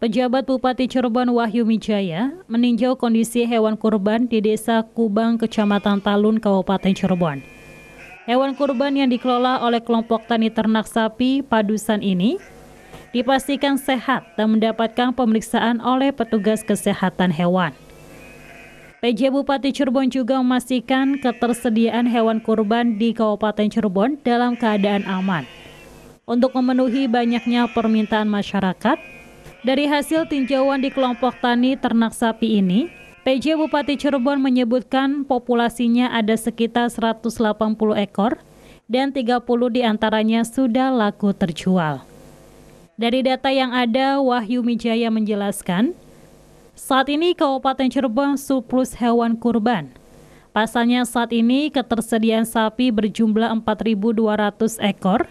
Pejabat Bupati Cirebon Wahyu Mijaya meninjau kondisi hewan kurban di Desa Kubang, Kecamatan Talun, Kabupaten Cirebon. Hewan kurban yang dikelola oleh kelompok tani ternak sapi padusan ini dipastikan sehat dan mendapatkan pemeriksaan oleh petugas kesehatan hewan. PJ Bupati Cirebon juga memastikan ketersediaan hewan kurban di Kabupaten Cirebon dalam keadaan aman. Untuk memenuhi banyaknya permintaan masyarakat, dari hasil tinjauan di kelompok tani ternak sapi ini, PJ Bupati Cirebon menyebutkan populasinya ada sekitar 180 ekor dan 30 diantaranya sudah laku terjual. Dari data yang ada, Wahyu Mijaya menjelaskan, saat ini Kabupaten Cirebon surplus hewan kurban – Pasalnya saat ini ketersediaan sapi berjumlah 4.200 ekor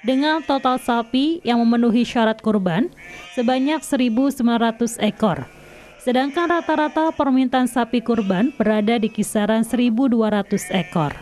dengan total sapi yang memenuhi syarat kurban sebanyak 1.900 ekor. Sedangkan rata-rata permintaan sapi kurban berada di kisaran 1.200 ekor.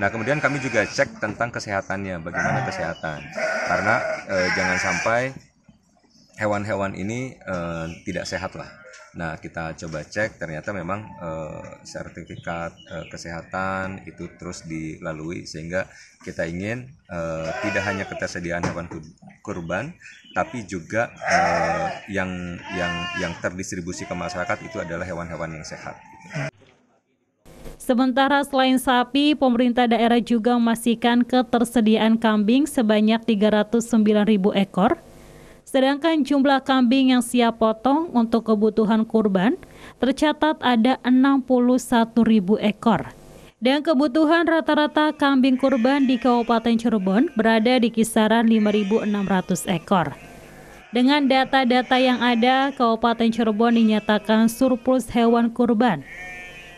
Nah kemudian kami juga cek tentang kesehatannya, bagaimana kesehatan. Karena eh, jangan sampai hewan-hewan ini uh, tidak sehat lah. Nah kita coba cek ternyata memang uh, sertifikat uh, kesehatan itu terus dilalui sehingga kita ingin uh, tidak hanya ketersediaan hewan kurban tapi juga uh, yang yang yang terdistribusi ke masyarakat itu adalah hewan-hewan yang sehat. Sementara selain sapi, pemerintah daerah juga memastikan ketersediaan kambing sebanyak 309.000 ekor Sedangkan jumlah kambing yang siap potong untuk kebutuhan kurban tercatat ada ribu ekor. Dan kebutuhan rata-rata kambing kurban di Kabupaten Cirebon berada di kisaran 5.600 ekor. Dengan data-data yang ada, Kabupaten Cirebon dinyatakan surplus hewan kurban.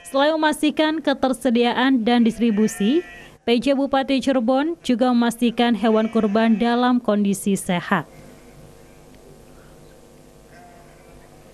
Selain memastikan ketersediaan dan distribusi, PJ Bupati Cirebon juga memastikan hewan kurban dalam kondisi sehat.